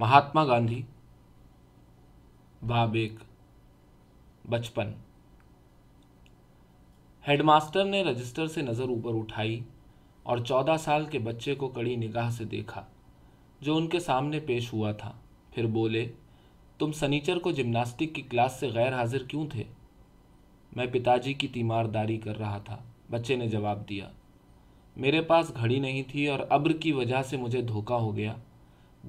महात्मा गांधी बाबेक बचपन हेडमास्टर ने रजिस्टर से नज़र ऊपर उठाई और चौदह साल के बच्चे को कड़ी निगाह से देखा जो उनके सामने पेश हुआ था फिर बोले तुम सनीचर को जिम्नास्टिक की क्लास से गैर हाजिर क्यों थे मैं पिताजी की तीमारदारी कर रहा था बच्चे ने जवाब दिया मेरे पास घड़ी नहीं थी और अब्र की वजह से मुझे धोखा हो गया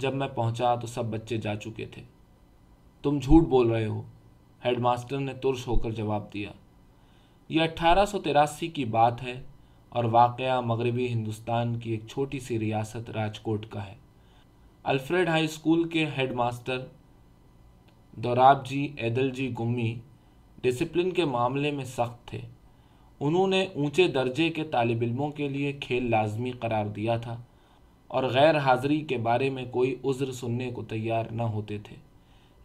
जब मैं पहुंचा तो सब बच्चे जा चुके थे तुम झूठ बोल रहे हो हेडमास्टर ने तुरस होकर जवाब दिया यह अट्ठारह की बात है और वाक़ मगरबी हिंदुस्तान की एक छोटी सी रियासत राजकोट का है अल्फ्रेड हाई स्कूल के हेडमास्टर दौराब जी एदल जी गुम्मी डिसिप्लिन के मामले में सख्त थे उन्होंने ऊंचे दर्जे के तालब इलमों के लिए खेल लाजमी करार दिया था और गैर हाज़िरी के बारे में कोई उज़्र सुनने को तैयार न होते थे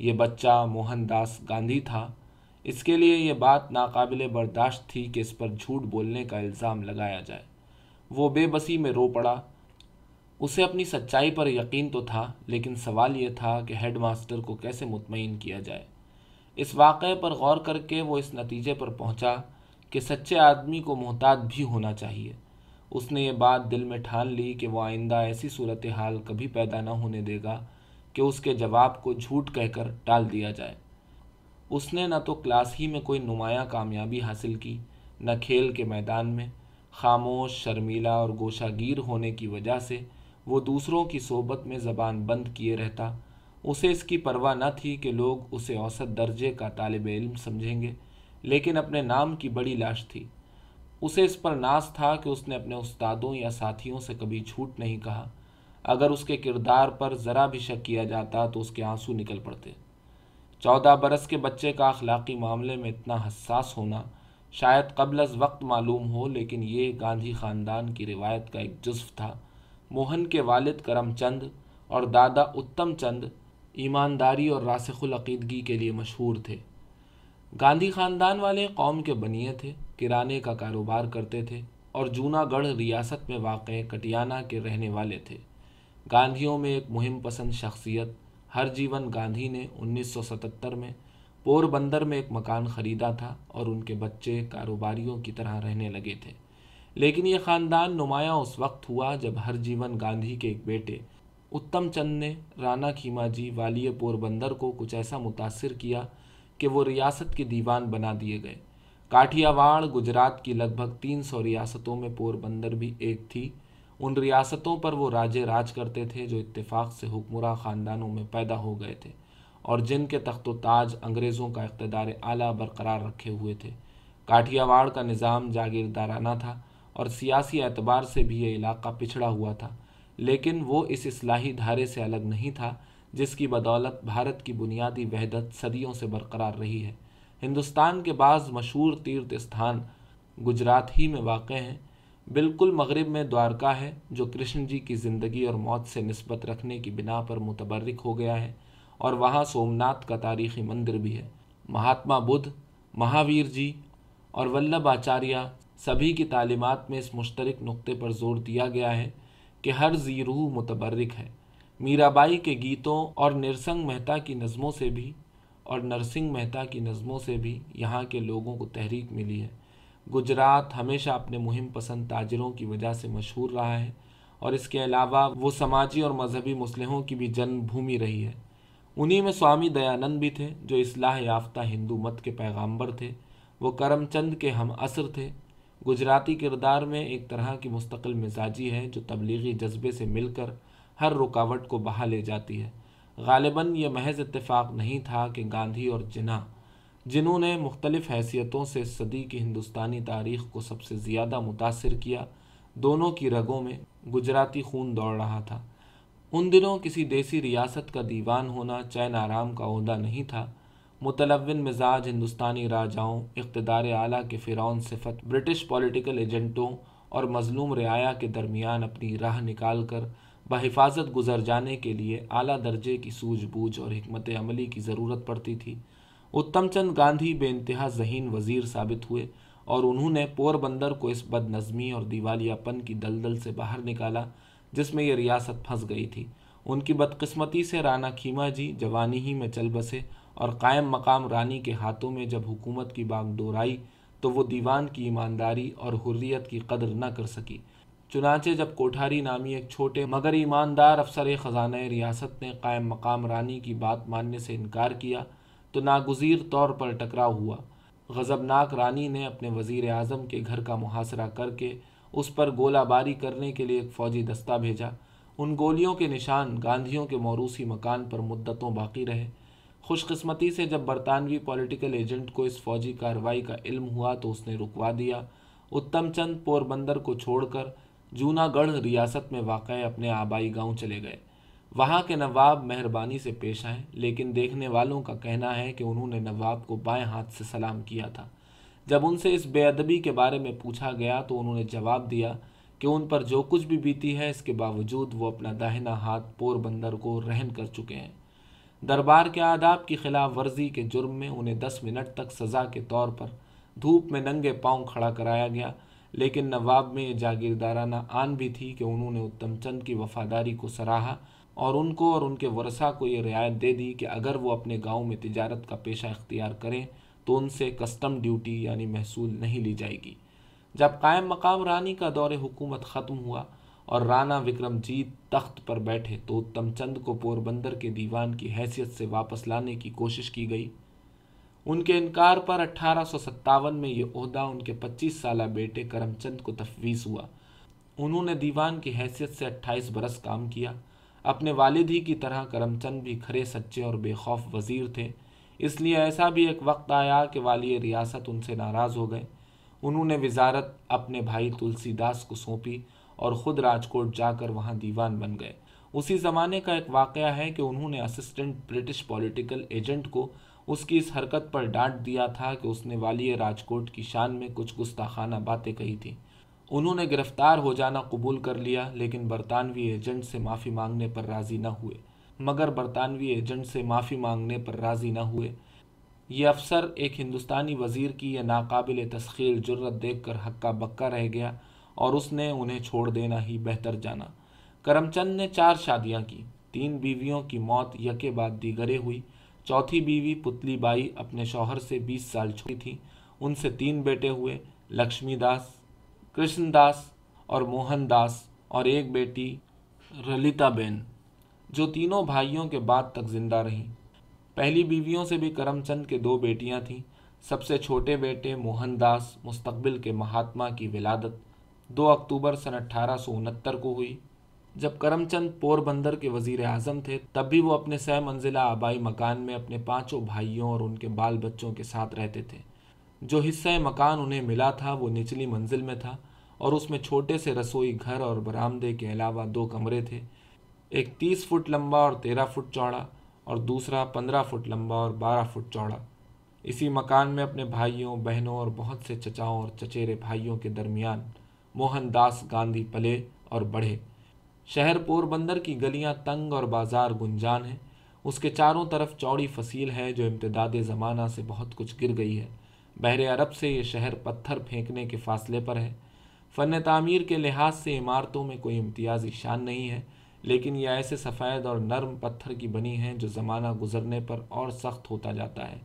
ये बच्चा मोहनदास गांधी था इसके लिए ये बात नाकबिल बर्दाश्त थी कि इस पर झूठ बोलने का इल्ज़ाम लगाया जाए वो बेबसी में रो पड़ा उसे अपनी सच्चाई पर यकीन तो था लेकिन सवाल यह था कि हेडमास्टर को कैसे मुतमिन किया जाए इस वाक़े पर गौर करके वो इस नतीजे पर पहुंचा कि सच्चे आदमी को मोहताज भी होना चाहिए उसने ये बात दिल में ठान ली कि वह आइंदा ऐसी सूरत हाल कभी पैदा न होने देगा कि उसके जवाब को झूठ कहकर टाल दिया जाए उसने न तो क्लास ही में कोई नुमाया कामयाबी हासिल की न खेल के मैदान में खामोश शर्मीला और गोशागीर होने की वजह से वो दूसरों की सोबत में ज़बान बंद किए रहता उसे इसकी परवाह न थी कि लोग उसे औसत दर्जे का तालब इल्म समझेंगे लेकिन अपने नाम की बड़ी लाश थी उसे इस पर नाज था कि उसने अपने उस्तादों या साथियों से कभी झूठ नहीं कहा अगर उसके किरदार पर ज़रा भी शक किया जाता तो उसके आंसू निकल पड़ते चौदह बरस के बच्चे का अखलाकी मामले में इतना हसास होना शायद कबल अज वक्त मालूम हो लेकिन ये गांधी ख़ानदान की रिवायत का एक जज्व था मोहन के वालिद करम चंद और दादा उत्तम चंद ईमानदारी और रासखुलअीदगी के लिए मशहूर थे गांधी ख़ानदान वाले कौम के बनिए थे किराने का कारोबार करते थे और जूनागढ़ रियासत में वाक़ कटियाना के रहने वाले थे गांधियों में एक मुहिम पसंद शख्सियत हरजीवन गांधी ने 1977 में पोरबंदर में एक मकान ख़रीदा था और उनके बच्चे कारोबारियों की तरह रहने लगे थे लेकिन ये ख़ानदान नुमाया उस वक्त हुआ जब हर गांधी के एक बेटे उत्तम चंद ने राना खीमा जी वाली पोरबंदर को कुछ ऐसा मुतासर किया कि वो रियासत के दीवान बना दिए गए काठियावाड़ गुजरात की लगभग 300 रियासतों में पोरबंदर भी एक थी उन रियासतों पर वो राजे राज करते थे जो इत्तेफाक से हुक्मरा ख़ानदानों में पैदा हो गए थे और जिनके तख्त ताज अंग्रेज़ों का इकतदार आला बरकरार रखे हुए थे काठियावाड़ का निज़ाम जागीरदाराना था और सियासी एतबार से भी ये इलाका पिछड़ा हुआ था लेकिन वो इस असलाही धारे से अलग नहीं था जिसकी बदौलत भारत की बुनियादी वहदत सदियों से बरकरार रही है हिंदुस्तान के बाद मशहूर तीर्थ स्थान गुजरात ही में वाक़ हैं बिल्कुल मगरब में द्वारका है जो कृष्ण जी की ज़िंदगी और मौत से नस्बत रखने की बिना पर मुतबरक हो गया है और वहाँ सोमनाथ का तारीखी मंदिर भी है महात्मा बुद्ध महावीर जी और वल्लभ आचार्य सभी की तालीमत में इस मुश्तरक नुक़े पर जोर दिया गया है कि हर जी रूह मुतबरक है मीराबाई के गीतों और निरसंग मेहता की नज़मों से भी और नरसिंह मेहता की नज़मों से भी यहाँ के लोगों को तहरीक मिली है गुजरात हमेशा अपने मुहिम पसंद ताजरों की वजह से मशहूर रहा है और इसके अलावा वो समाजी और मजहबी मुसलहों की भी जन्मभूमि रही है उन्हीं में स्वामी दयानंद भी थे जो इसलाह याफ्ता हिंदू मत के पैगाम्बर थे वो करमचंद के हम असर थे गुजराती किरदार में एक तरह की मुस्तकिल मिजाजी है जो तबलीगी जज्बे से मिलकर हर रुकावट को बहा ले जाती है गालिबा यह महज इतफ़ाक़ नहीं था कि गांधी और जिना जिन्होंने मुख्तलिफ़ हैसियतों से सदी की हिंदुस्तानी तारीख को सबसे ज़्यादा मुतासर किया दोनों की रगों में गुजराती खून दौड़ रहा था उन दिनों किसी देसी रियासत का दीवान होना चैन आराम का अहदा नहीं था मुतलविन मिजाज हिंदुस्तानी राजाओं इकतदार आला के फ़िरौन सिफत ब्रिटिश पॉलिटिकल एजेंटों और मजलूम रियाया के दरमियान अपनी राह निकाल कर बहिफाजत गुजर जाने के लिए आला दर्जे की सूझबूझ और हमत अमली की ज़रूरत पड़ती थी उत्तम चंद गांधी बेानतहा जहीन वजीर साबित हुए और उन्होंने पोरबंदर को इस बदनज़मी और दिवालियापन की दलदल से बाहर निकाला जिसमें यह रियासत फंस गई थी उनकी बदकस्मती से राना खीमा जी जवानी ही में चल बसे और कायम मकाम रानी के हाथों में जब हुकूमत की बागडोर आई तो वो दीवान की ईमानदारी और हुर्रियत की कदर न कर सकी चुनाचे जब कोठारी नामी एक छोटे मगर ईमानदार अफसर ख़जाना रियासत ने कायम मकाम रानी की बात मानने से इनकार किया तो नागुजीर तौर पर टकराव हुआ गज़बनाक रानी ने अपने वज़ी अजम के घर का मुहासरा करके उस पर गोलाबारी करने के लिए एक फ़ौजी दस्ता भेजा उन गोलियों के निशान गांधियों के मौरूसी मकान पर मुद्दतों बाकी रहे खुशकस्मती से जब बरतानवी पॉलिटिकल एजेंट को इस फौजी कार्रवाई का इल्म हुआ तो उसने रुकवा दिया उत्तम चंद पोरबंदर को छोड़कर जूनागढ़ रियासत में वाक़ अपने आबाई गांव चले गए वहाँ के नवाब मेहरबानी से पेश आए लेकिन देखने वालों का कहना है कि उन्होंने नवाब को बाएं हाथ से सलाम किया था जब उनसे इस बेअदबी के बारे में पूछा गया तो उन्होंने जवाब दिया कि उन पर जो कुछ भी बीती है इसके बावजूद वो अपना दाहिना हाथ पोरबंदर को रहन कर चुके हैं दरबार के आदाब की खिलाफ वर्जी के जुर्म में उन्हें दस मिनट तक सज़ा के तौर पर धूप में नंगे पाँव खड़ा कराया गया लेकिन नवाब में जागीरदाराना आन भी थी कि उन्होंने उत्तम चंद की वफादारी को सराहा और उनको और उनके वर्षा को ये रियायत दे दी कि अगर वो अपने गांव में तिजारत का पेशा इख्तियार करें तो उनसे कस्टम ड्यूटी यानी महसूल नहीं ली जाएगी जब कायम मकाम रानी का दौर हुकूमत ख़त्म हुआ और राना विक्रमजीत तख्त पर बैठे तो उत्तम चंद को पोरबंदर के दीवान की हैसियत से वापस लाने की कोशिश की गई उनके इनकार पर अठारह में ये अहदा उनके 25 साल बेटे करमचंद को तफवीज़ हुआ उन्होंने दीवान की हैसियत से 28 बरस काम किया अपने वालिद ही की तरह करमचंद भी खरे सच्चे और बेखौफ वज़ीर थे इसलिए ऐसा भी एक वक्त आया कि वाली रियासत उनसे नाराज़ हो गए उन्होंने वजारत अपने भाई तुलसीदास को सौंपी और ख़ुद राजकोट जाकर वहाँ दीवान बन गए उसी ज़माने का एक वाक़ है कि उन्होंने असिस्टेंट ब्रिटिश पॉलिटिकल एजेंट को उसकी इस हरकत पर डांट दिया था कि उसने वाली राजकोट की शान में कुछ गुस्ताखाना बातें कही थी उन्होंने गिरफ्तार हो जाना कबूल कर लिया लेकिन बरतानवी एजेंट से माफ़ी मांगने पर राज़ी न हुए मगर बरतानवी एजेंट से माफ़ी मांगने पर राज़ी न हुए ये अफसर एक हिंदुस्तानी वज़ीर की यह नाकबिल तस्खीर जरूरत देख कर हक्का बक्का रह गया और उसने उन्हें छोड़ देना ही बेहतर जाना करमचंद ने चार शादियाँ की तीन बीवियों की मौत यके बाद दीगरे हुई चौथी बीवी पुतली बाई अपने शौहर से 20 साल छोटी थी उनसे तीन बेटे हुए लक्ष्मीदास कृष्णदास और मोहनदास और एक बेटी ललिताबेन जो तीनों भाइयों के बाद तक जिंदा रहीं पहली बीवियों से भी करमचंद के दो बेटियां थीं सबसे छोटे बेटे मोहनदास मुस्तबिल के महात्मा की विलादत 2 अक्टूबर सन अट्ठारह को हुई जब करमचंद पोरबंदर के वजीर आजम थे तब भी वो अपने सह मंजिला आबाई मकान में अपने पांचों भाइयों और उनके बाल बच्चों के साथ रहते थे जो हिस्सा मकान उन्हें मिला था वो निचली मंजिल में था और उसमें छोटे से रसोई घर और बरामदे के अलावा दो कमरे थे एक तीस फुट लंबा और तेरह फुट चौड़ा और दूसरा पंद्रह फुट लंबा और बारह फुट चौड़ा इसी मकान में अपने भाइयों बहनों और बहुत से चचाओं और चचेरे भाइयों के दरमियान मोहनदास गांधी पले और बढ़े शहर पोरबंदर की गलियां तंग और बाजार गुंजान हैं उसके चारों तरफ चौड़ी फसील है जो इम्तदाद ज़माना से बहुत कुछ गिर गई है बहर अरब से ये शहर पत्थर फेंकने के फासले पर है फ़न तामीर के लिहाज से इमारतों में कोई इम्तियाज़ी शान नहीं है लेकिन यह ऐसे सफ़ेद और नरम पत्थर की बनी हैं जो ज़माना गुजरने पर और सख्त होता जाता है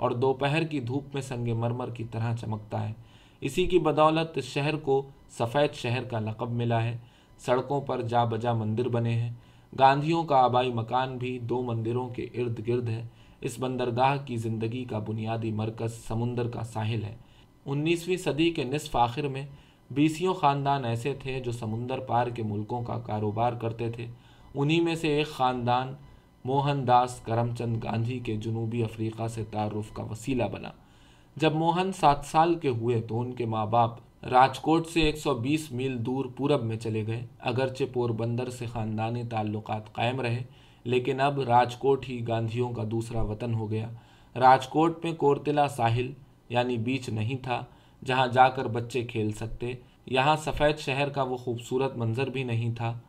और दोपहर की धूप में संग मरमर की तरह चमकता है इसी की बदौलत शहर को सफ़ेद शहर का लक़ब मिला है सड़कों पर जा बजा मंदिर बने हैं गांधियों का आबाई मकान भी दो मंदिरों के इर्द गिर्द है इस बंदरगाह की ज़िंदगी का बुनियादी मरकज़ समुंदर का साहिल है उन्नीसवीं सदी के निसफ आखिर में बीसियों ख़ानदान ऐसे थे जो समुंदर पार के मुल्कों का कारोबार करते थे उन्हीं में से एक ख़ानदान मोहनदास करमचंद गांधी के जनूबी अफ्रीका से तारुफ का वसीला बना जब मोहन सात साल के हुए तो उनके माँ बाप राजकोट से 120 मील दूर पूरब में चले गए अगरचे पोरबंदर से ख़ानदानी ताल्लुक कायम रहे लेकिन अब राजकोट ही गांधियों का दूसरा वतन हो गया राजकोट में कोरतला साहिल यानी बीच नहीं था जहां जाकर बच्चे खेल सकते यहां सफ़ेद शहर का वो खूबसूरत मंज़र भी नहीं था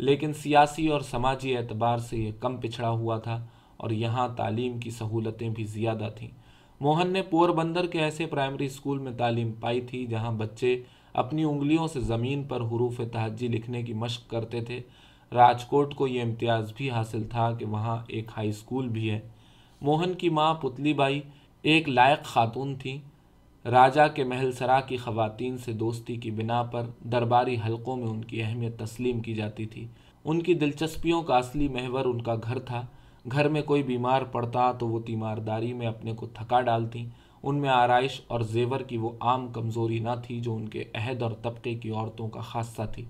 लेकिन सियासी और समाजी एतबार से ये कम पिछड़ा हुआ था और यहाँ तालीम की सहूलतें भी ज़्यादा थीं मोहन ने पोरबंदर के ऐसे प्राइमरी स्कूल में तालीम पाई थी जहां बच्चे अपनी उंगलियों से ज़मीन पर हरूफ तहजी लिखने की मशक करते थे राजकोट को ये इम्तियाज़ भी हासिल था कि वहाँ एक हाई स्कूल भी है मोहन की माँ पुतली बाई एक लायक खातून थी राजा के महलसरा की खातन से दोस्ती की बिना पर दरबारी हलकों में उनकी अहमियत तस्लीम की जाती थी उनकी दिलचस्पियों का असली महवर उनका घर था घर में कोई बीमार पड़ता तो वो तीमारदारी में अपने को थका डालती उनमें आरइश और जेवर की वो आम कमज़ोरी ना थी जो उनके अहद और तबके की औरतों का खासा थी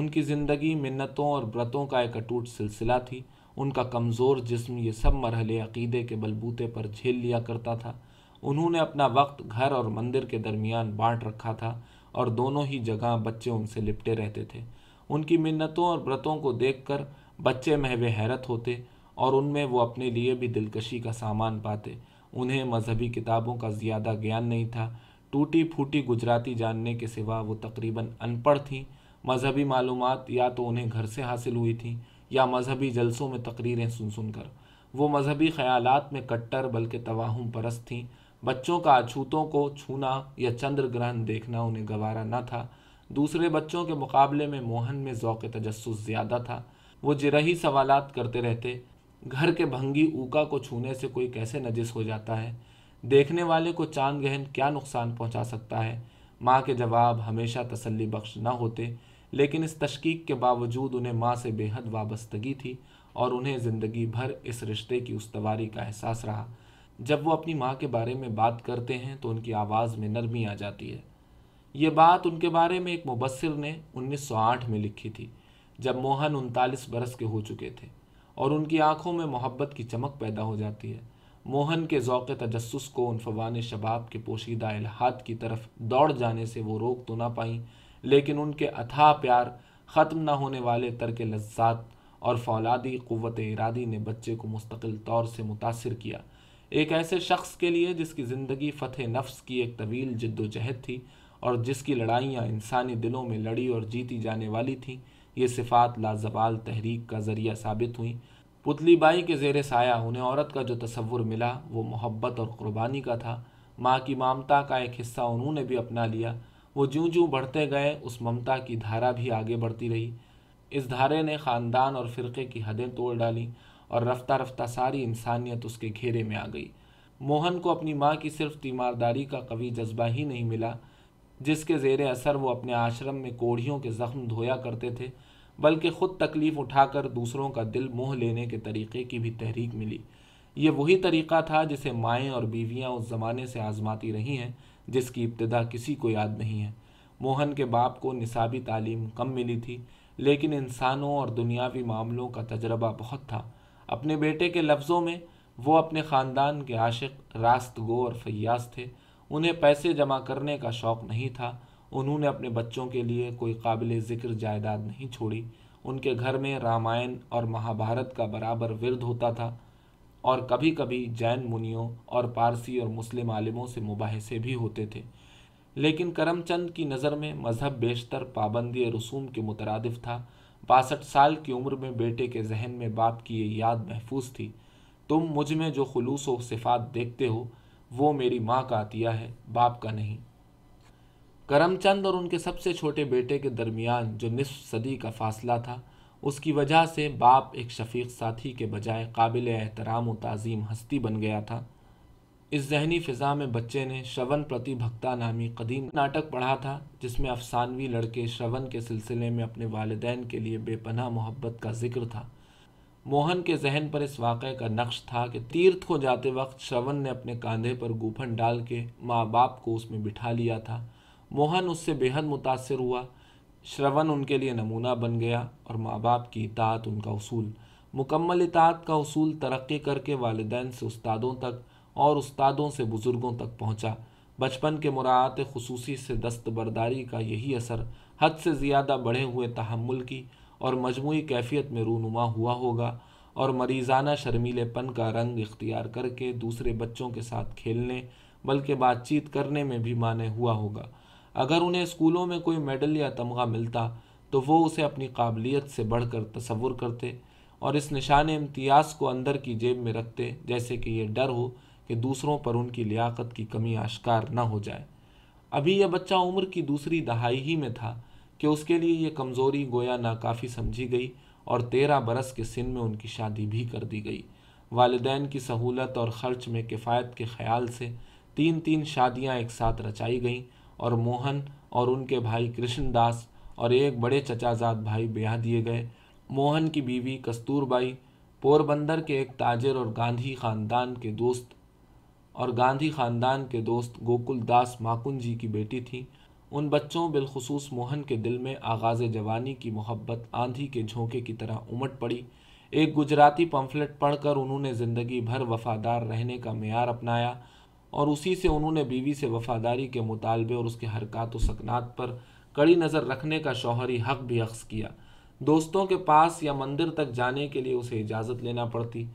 उनकी ज़िंदगी मिन्नतों और व्रतों का एक अटूट सिलसिला थी उनका कमज़ोर जिस्म ये सब मरहले अकीदे के बलबूते पर झेल लिया करता था उन्होंने अपना वक्त घर और मंदिर के दरमियान बांट रखा था और दोनों ही जगह बच्चे उनसे लिपटे रहते थे उनकी मिन्नतों और व्रतों को देखकर बच्चे महवे हैरत होते और उनमें वो अपने लिए भी दिलकशी का सामान पाते उन्हें मजहबी किताबों का ज़्यादा ज्ञान नहीं था टूटी फूटी गुजराती जानने के सिवा वो तकरीबन अनपढ़ थीं मजहबी मालूम या तो उन्हें घर से हासिल हुई थी या मजहबी जलसों में तकरीरें सुन सुनकर वो मजहबी ख्याल में कट्टर बल्कि तवाहम परस्त थीं बच्चों का अछूतों को छूना या चंद्र ग्रहण देखना उन्हें गवारा न था दूसरे बच्चों के मुकाबले में मोहन में ओक़ तजस्स ज़्यादा था वो जिरही सवालत करते रहते घर के भंगी ऊका को छूने से कोई कैसे नजिस हो जाता है देखने वाले को चांद गहन क्या नुकसान पहुंचा सकता है माँ के जवाब हमेशा तसल्ली बख्श न होते लेकिन इस तशकीक के बावजूद उन्हें माँ से बेहद वाबस्तगी थी और उन्हें ज़िंदगी भर इस रिश्ते की उसवारी का एहसास रहा जब वो अपनी माँ के बारे में बात करते हैं तो उनकी आवाज़ में नरमी आ जाती है ये बात उनके बारे में एक मुबसर ने 1908 में लिखी थी जब मोहन उनतालीस बरस के हो चुके थे और उनकी आंखों में मोहब्बत की चमक पैदा हो जाती है मोहन के ओक़ तजस्स को उन फवान शबाब के पोशीदा इलाहात की तरफ दौड़ जाने से वो रोक तो ना पाई लेकिन उनके अथाह प्यार ख़त्म ना होने वाले तर्क लज्जात और फौलादी क़वत इरादी ने बच्चे को मुस्तकिल तौर से मुतासर किया एक ऐसे शख्स के लिए जिसकी ज़िंदगी फ़तह नफ्स की एक तवील जद्दोजहद थी और जिसकी लड़ाइयाँ इंसानी दिलों में लड़ी और जीती जाने वाली थीं ये सिफात लाजवाल तहरीक का ज़रिया साबित हुई पुतली बाई के जेर साया उन्हें औरत का जो तस्वुर मिला वो मोहब्बत और क़ुरबानी का था माँ की ममता का एक हिस्सा उन्होंने भी अपना लिया वो ज्यों जूँ बढ़ते गए उस ममता की धारा भी आगे बढ़ती रही इस धारे ने ख़ानदान और फ़िरके की हदें तोड़ डाली और रफ्ता रफ्ता सारी इंसानियत उसके घेरे में आ गई मोहन को अपनी माँ की सिर्फ तीमारदारी का कवि जज्बा ही नहीं मिला जिसके ज़ेर असर वो अपने आश्रम में कोढ़ियों के ज़ख्म धोया करते थे बल्कि ख़ुद तकलीफ़ उठाकर दूसरों का दिल मोह लेने के तरीक़े की भी तहरीक मिली ये वही तरीक़ा था जिसे माएँ और बीवियाँ उस ज़माने से आज़माती रही हैं जिसकी इब्तदा किसी को याद नहीं है मोहन के बाप को निसाबी तालीम कम मिली थी लेकिन इंसानों और दुनियावी मामलों का तजर्बा बहुत था अपने बेटे के लफ्ज़ों में वो अपने ख़ानदान के आशिक रास्त गो और फयास थे उन्हें पैसे जमा करने का शौक़ नहीं था उन्होंने अपने बच्चों के लिए कोई काबिल ज़िक्र जायदाद नहीं छोड़ी उनके घर में रामायण और महाभारत का बराबर विरध होता था और कभी कभी जैन मुनियों और पारसी और मुस्लिम आलिमों से मुबासे भी होते थे लेकिन करमचंद की नज़र में मज़हब बेशतर पाबंदी रसूम के मुतरद था बासठ साल की उम्र में बेटे के जहन में बाप की ये याद महफूज थी तुम मुझ में जो खलूस व सिफात देखते हो वो मेरी माँ का अतिया है बाप का नहीं करमचंद और उनके सबसे छोटे बेटे के दरमियान जो निसफ सदी का फासला था उसकी वजह से बाप एक शफीक साथी के बजाय काबिल एहतराम व तज़ीम हस्ती बन गया था इस जहनी फ़िज़ा में बच्चे ने प्रति प्रतिभक्ता नामी कदीम नाटक पढ़ा था जिसमें अफसानवी लड़के श्रवन के सिलसिले में अपने वालदेन के लिए बेपनाह मोहब्बत का जिक्र था मोहन के जहन पर इस वाक़े का नक्श था कि तीर्थ को जाते वक्त श्रवण ने अपने कंधे पर गूफन डाल के माँ बाप को उसमें बिठा लिया था मोहन उससे बेहद मुतासर हुआ श्रवण उनके लिए नमूना बन गया और माँ बाप की इतात उनका उसूल मुकम्मल इतात का उसूल तरक्की करके वालदेन से उस्तादों तक और उस्तादों से बुज़ुर्गों तक पहुँचा बचपन के मुरात खसूसी से दस्तबरदारी का यही असर हद से ज़्यादा बढ़े हुए तहमुल की और मजमू कैफियत में रूनुमा हुआ होगा और मरीजाना शर्मीलेपन का रंग इख्तियार करके दूसरे बच्चों के साथ खेलने बल्कि बातचीत करने में भी माने हुआ होगा अगर उन्हें स्कूलों में कोई मेडल या तमगा मिलता तो वो उसे अपनी काबिलियत से बढ़कर तस्वुर करते और इस निशान इम्तियाज़ को अंदर की जेब में रखते जैसे कि यह डर हो कि दूसरों पर उनकी लियाकत की कमी आश्कार न हो जाए अभी यह बच्चा उम्र की दूसरी दहाई ही में था कि उसके लिए ये कमज़ोरी गोया नाकाफ़ी समझी गई और तेरह बरस के सिन में उनकी शादी भी कर दी गई वालदेन की सहूलत और ख़र्च में किफ़ायत के ख्याल से तीन तीन शादियां एक साथ रचाई गईं और मोहन और उनके भाई कृष्णदास और एक बड़े चचाजाद भाई ब्याह दिए गए मोहन की बीवी कस्तूरबाई पोरबंदर के एक ताजर और गांधी ख़ानदान के दोस्त और गांधी ख़ानदान के दोस्त गोकुलदास माकुन जी की बेटी थी उन बच्चों बिलखसूस मोहन के दिल में आगाज़ जवानी की मोहब्बत आंधी के झोंके की तरह उमट पड़ी एक गुजराती पम्फलेट पढ़कर उन्होंने ज़िंदगी भर वफादार रहने का मैार अपनाया और उसी से उन्होंने बीवी से वफादारी के मुतालबे और उसके हरकत सकनात पर कड़ी नज़र रखने का शौहरी हक भी अक्स किया दोस्तों के पास या मंदिर तक जाने के लिए उसे इजाज़त लेना पड़ती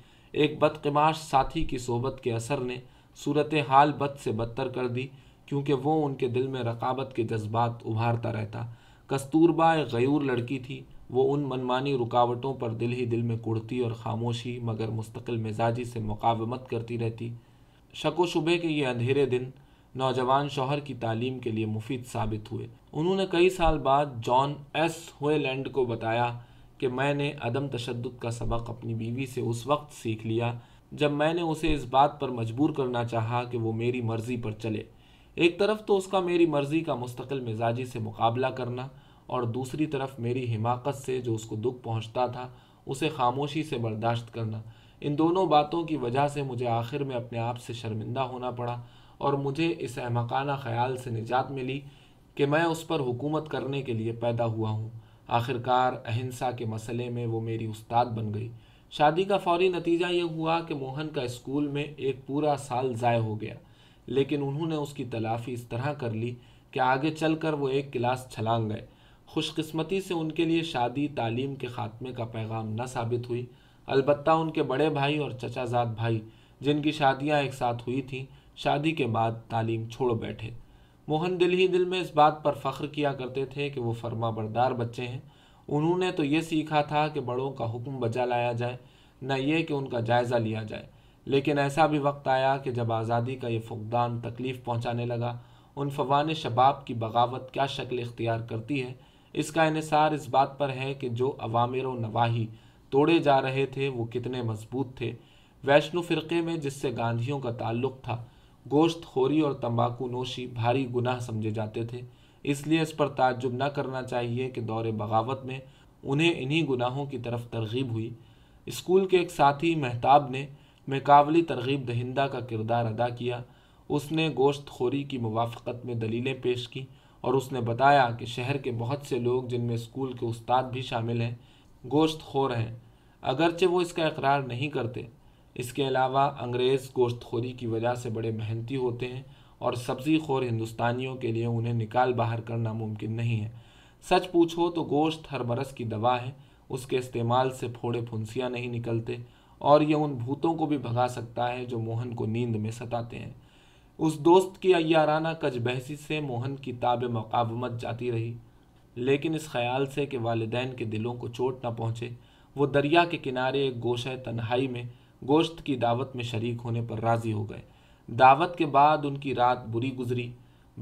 एक बदकमाश साथी की सोबत के असर ने सूरत हाल बद से बदतर कर दी क्योंकि वो उनके दिल में रकाबत के जज्बात उभारता रहता कस्तूरबा एक गयूर लड़की थी वो उन मनमानी रुकावटों पर दिल ही दिल में कुड़ती और खामोशी मगर मुस्तकिल मिजाजी से मुकावमत करती रहती शको शुबे के ये अंधेरे दिन नौजवान शोहर की तालीम के लिए मुफीद साबित हुए उन्होंने कई साल बाद जॉन एस होलैंड को बताया कि मैंने अदम तशद का सबक अपनी बीवी से उस वक्त सीख लिया जब मैंने उसे इस बात पर मजबूर करना चाहा कि वो मेरी मर्ज़ी पर चले एक तरफ तो उसका मेरी मर्ज़ी का मुस्तकिल मिजाजी से मुकाबला करना और दूसरी तरफ मेरी हिमाकत से जो उसको दुख पहुंचता था उसे खामोशी से बर्दाश्त करना इन दोनों बातों की वजह से मुझे आखिर में अपने आप से शर्मिंदा होना पड़ा और मुझे इस अहमकाना ख्याल से निजात मिली कि मैं उस पर हुकूमत करने के लिए पैदा हुआ हूँ आखिरकार अहिंसा के मसले में वो मेरी उस्ताद बन गई शादी का फौरी नतीजा ये हुआ कि मोहन का स्कूल में एक पूरा साल ज़ाय हो गया लेकिन उन्होंने उसकी तलाफी इस तरह कर ली कि आगे चल कर वो एक क्लास छलांग गए खुशकस्मती से उनके लिए शादी तालीम के ख़ात्मे का पैगाम न साबित हुई अलबत् उनके बड़े भाई और चचाजाद भाई जिनकी शादियाँ एक साथ हुई थीं शादी के बाद तालीम छोड़ बैठे मोहन दिल ही दिल में इस बात पर फ़ख्र किया करते थे कि वो फर्मा बरदार बच्चे हैं उन्होंने तो ये सीखा था कि बड़ों का हुक्म बजा लाया जाए न ये कि उनका जायज़ा लिया जाए लेकिन ऐसा भी वक्त आया कि जब आज़ादी का ये फुकदान तकलीफ़ पहुँचाने लगा उन फवान शबाब की बगावत क्या शक्ल इख्तियार करती है इसका इसार इस बात पर है कि जो अवामिर व नवाही तोड़े जा रहे थे वो कितने मजबूत थे वैष्णो फ़िरके में जिससे गांधियों का ताल्लुक था गोश्त खोरी और तंबाकू नोशी भारी गुनाह समझे जाते थे इसलिए इस पर ताजुब न करना चाहिए कि दौरे बगावत में उन्हें इन्हीं गुनाहों की तरफ तरगीब हुई स्कूल के एक साथी महताब ने में कावली तरगीब दहिंदा का किरदार अदा किया उसने गोश्त खोरी की मुवाफ़त में दलीलें पेश की और उसने बताया कि शहर के बहुत से लोग जिनमें स्कूल के उस्ताद भी शामिल हैं गोश्त खोर हैं अगरचे वो इसका इकरार नहीं करते इसके अलावा अंग्रेज़ गोश्तखोरी की वजह से बड़े मेहनती होते हैं और सब्ज़ी खोर हिंदुस्तानियों के लिए उन्हें निकाल बाहर करना मुमकिन नहीं है सच पूछो तो गोश्त हर बरस की दवा है उसके इस्तेमाल से फोड़े फुंसियाँ नहीं निकलते और यह उन भूतों को भी भगा सकता है जो मोहन को नींद में सताते हैं उस दोस्त की अयाराना कजबहसी से मोहन की ताब मकावमत जाती रही लेकिन इस ख्याल से कि वालदेन के दिलों को चोट न पहुँचे वो दरिया के किनारे एक गोशा तन्हाई में गोश्त की दावत में शरीक होने पर राज़ी हो गए दावत के बाद उनकी रात बुरी गुजरी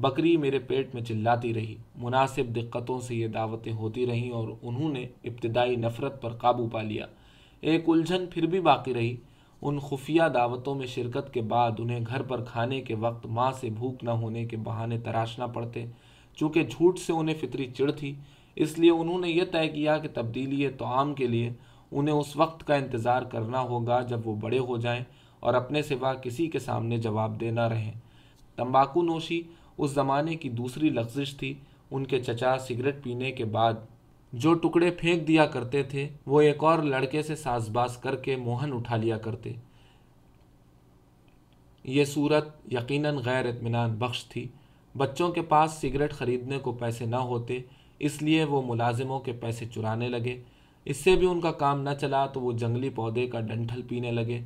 बकरी मेरे पेट में चिल्लाती रही मुनासिब दिक्कतों से ये दावतें होती रहीं और उन्होंने इब्तदाई नफ़रत पर काबू पा लिया एक उलझन फिर भी बाकी रही उन खुफिया दावतों में शिरकत के बाद उन्हें घर पर खाने के वक्त माँ से भूख न होने के बहाने तराशना पड़ते चूँकि झूठ से उन्हें फितरी चिड़ थी इसलिए उन्होंने यह तय किया कि तब्दीली तो आम के लिए उन्हें उस वक्त का इंतज़ार करना होगा जब वो बड़े हो जाएं और अपने सिवा किसी के सामने जवाब देना रहें तंबाकू नोशी उस ज़माने की दूसरी लफ्जिश थी उनके चचा सिगरेट पीने के बाद जो टुकड़े फेंक दिया करते थे वो एक और लड़के से साजबाज करके मोहन उठा लिया करते ये सूरत यकीनन गैर इतमान बख्श थी बच्चों के पास सिगरेट ख़रीदने को पैसे ना होते इसलिए वो मुलाजिमों के पैसे चुराने लगे इससे भी उनका काम न चला तो वो जंगली पौधे का डंठल पीने लगे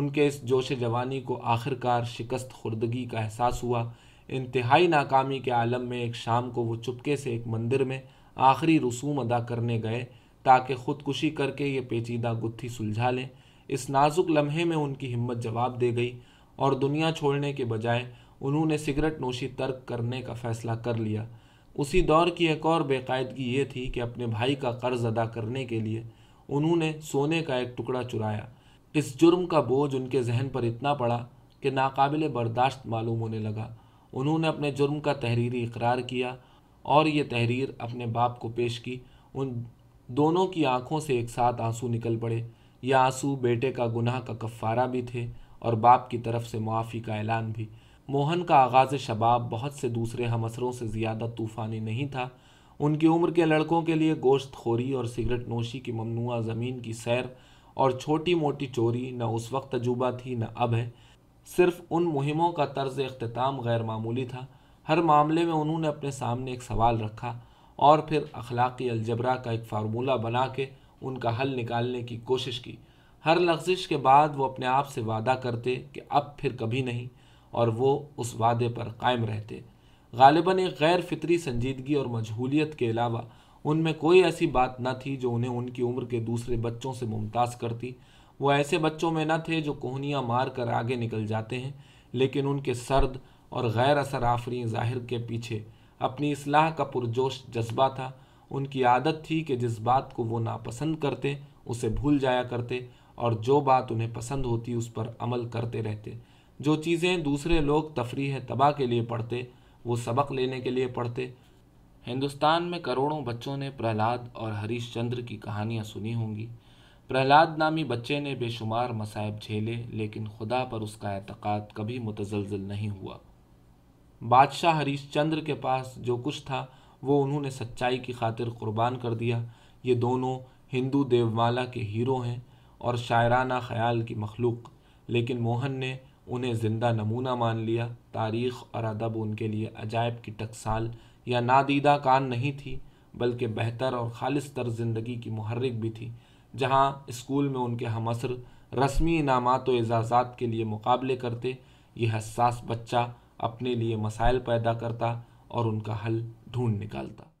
उनके इस जोश जवानी को आखिरकार शिकस्त खुर्दगी का एहसास हुआ इंतहाई नाकामी के आलम में एक शाम को वो चुपके से एक मंदिर में आखिरी रसूम अदा करने गए ताकि ख़ुदकुशी करके ये पेचीदा गुत्थी सुलझा लें इस नाजुक लम्हे में उनकी हिम्मत जवाब दे गई और दुनिया छोड़ने के बजाय उन्होंने सिगरेट नोशी तर्क करने का फ़ैसला कर लिया उसी दौर की एक और बेकायदगी ये थी कि अपने भाई का कर्ज़ अदा करने के लिए उन्होंने सोने का एक टुकड़ा चुराया इस जुर्म का बोझ उनके जहन पर इतना पड़ा कि नाकाबिल बर्दाश्त मालूम होने लगा उन्होंने अपने जुर्म का तहरीरी इकरार किया और ये तहरीर अपने बाप को पेश की उन दोनों की आंखों से एक साथ आंसू निकल पड़े यह आंसू बेटे का गुनाह का कफ़ारा भी थे और बाप की तरफ से मुआफ़ी का ऐलान भी मोहन का आगाज़ शबाब बहुत से दूसरे हमसरों से ज़्यादा तूफ़ानी नहीं था उनकी उम्र के लड़कों के लिए गोश्त खोरी और सिगरेट नोशी की ममनुआ ज़मीन की सैर और छोटी मोटी चोरी न उस वक्त तजुबा थी न अब है सिर्फ उन मुहिमों का तर्ज अख्ताम गैरमूली था हर मामले में उन्होंने अपने सामने एक सवाल रखा और फिर अखलाकी अलजबरा का एक फार्मूला बना के उनका हल निकालने की कोशिश की हर लफ्जिश के बाद वो अपने आप से वादा करते कि अब फिर कभी नहीं और वो उस वादे पर कायम रहते गालिबा एक गैर फितरी संजीदगी और मजहूलियत के अलावा उनमें कोई ऐसी बात न थी जो उन्हें उनकी उम्र के दूसरे बच्चों से मुमताज़ करती वो ऐसे बच्चों में न थे जो कोहनियाँ मार कर आगे निकल जाते हैं लेकिन उनके सर्द और गैर असर आफरी ज़ाहिर के पीछे अपनी असलाह का पुरजोश जज्बा था उनकी आदत थी कि जिस बात को वो नापसंद करते उसे भूल जाया करते और जो बात उन्हें पसंद होती उस पर अमल करते रहते जो चीज़ें दूसरे लोग तफरी तबाह के लिए पढ़ते वो सबक लेने के लिए पढ़ते हिंदुस्तान में करोड़ों बच्चों ने प्रहलाद और हरीश चंद्र की कहानियाँ सुनी होंगी प्रहलाद नामी बच्चे ने बेशुमार मसायब झेले लेकिन खुदा पर उसका एतक़ाद कभी मुतजलजल नहीं हुआ बादशाह हरीशचंद्र के पास जो कुछ था वो उन्होंने सच्चाई की खातिर कुर्बान कर दिया ये दोनों हिंदू देवमाला के हीरो हैं और शायराना ख्याल की मखलूक लेकिन मोहन ने उन्हें ज़िंदा नमूना मान लिया तारीख़ और अदब उनके लिए अजायब की टकसाल या नादीदा कान नहीं थी बल्कि बेहतर और खालिस तर ज़िंदगी की महरक भी थी जहाँ स्कूल में उनके हमसर रस्मी इनामत व एजाज़ात के लिए मुकाबले करते ये हसास बच्चा अपने लिए मसाइल पैदा करता और उनका हल ढूंढ निकालता